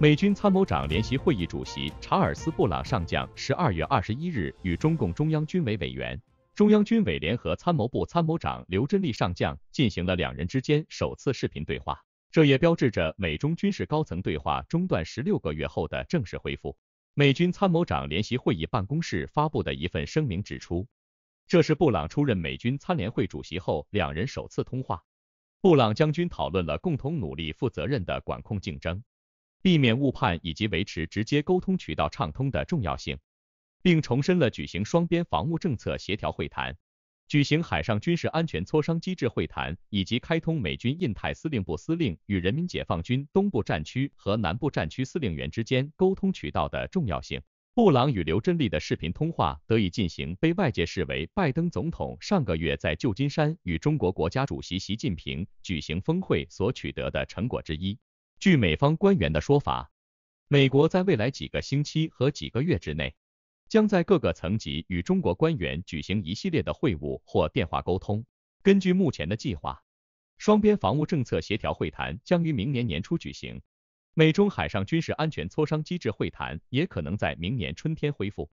美军参谋长联席会议主席查尔斯·布朗上将十二月二十一日与中共中央军委委员、中央军委联合参谋部参谋长刘振利上将进行了两人之间首次视频对话，这也标志着美中军事高层对话中断十六个月后的正式恢复。美军参谋长联席会议办公室发布的一份声明指出，这是布朗出任美军参联会主席后两人首次通话。布朗将军讨论了共同努力、负责任的管控竞争。避免误判以及维持直接沟通渠道畅通的重要性，并重申了举行双边防务政策协调会谈、举行海上军事安全磋商机制会谈以及开通美军印太司令部司令与人民解放军东部战区和南部战区司令员之间沟通渠道的重要性。布朗与刘振利的视频通话得以进行，被外界视为拜登总统上个月在旧金山与中国国家主席习近平举行峰会所取得的成果之一。据美方官员的说法，美国在未来几个星期和几个月之内，将在各个层级与中国官员举行一系列的会晤或电话沟通。根据目前的计划，双边防务政策协调会谈将于明年年初举行，美中海上军事安全磋商机制会谈也可能在明年春天恢复。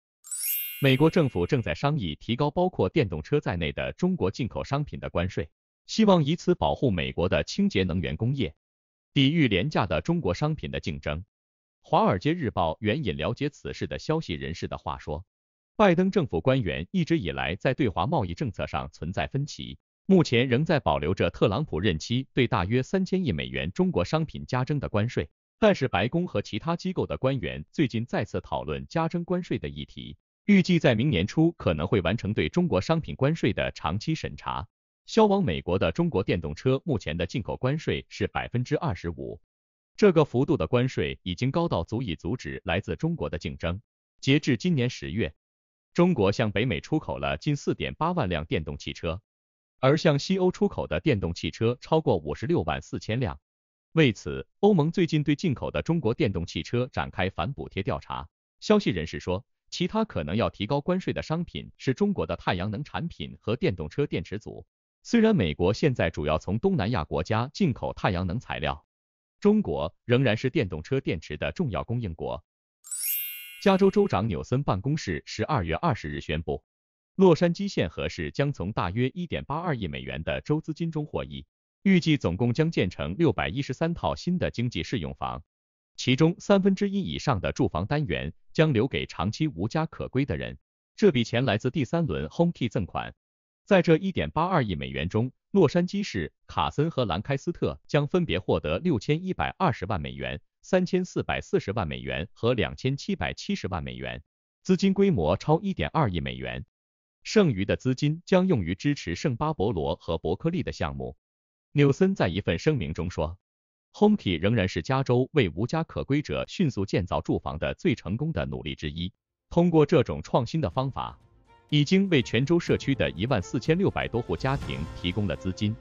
美国政府正在商议提高包括电动车在内的中国进口商品的关税，希望以此保护美国的清洁能源工业。抵御廉价的中国商品的竞争。《华尔街日报》援引了解此事的消息人士的话说，拜登政府官员一直以来在对华贸易政策上存在分歧，目前仍在保留着特朗普任期对大约三千亿美元中国商品加征的关税。但是白宫和其他机构的官员最近再次讨论加征关税的议题，预计在明年初可能会完成对中国商品关税的长期审查。销往美国的中国电动车目前的进口关税是百分之二十五，这个幅度的关税已经高到足以阻止来自中国的竞争。截至今年十月，中国向北美出口了近四点八万辆电动汽车，而向西欧出口的电动汽车超过五十六万四千辆。为此，欧盟最近对进口的中国电动汽车展开反补贴调查。消息人士说，其他可能要提高关税的商品是中国的太阳能产品和电动车电池组。虽然美国现在主要从东南亚国家进口太阳能材料，中国仍然是电动车电池的重要供应国。加州州长纽森办公室十二月二十日宣布，洛杉矶县和市将从大约一点八二亿美元的州资金中获益，预计总共将建成六百一十三套新的经济适用房，其中三分之一以上的住房单元将留给长期无家可归的人。这笔钱来自第三轮 Home k T 赠款。在这一点八二亿美元中，洛杉矶市、卡森和兰开斯特将分别获得六千一百二十万美元、三千四百四十万美元和两千七百七十万美元，资金规模超一点二亿美元。剩余的资金将用于支持圣巴勃罗和伯克利的项目。纽森在一份声明中说：“Homekey 仍然是加州为无家可归者迅速建造住房的最成功的努力之一。通过这种创新的方法。”已经为泉州社区的一万四千六百多户家庭提供了资金。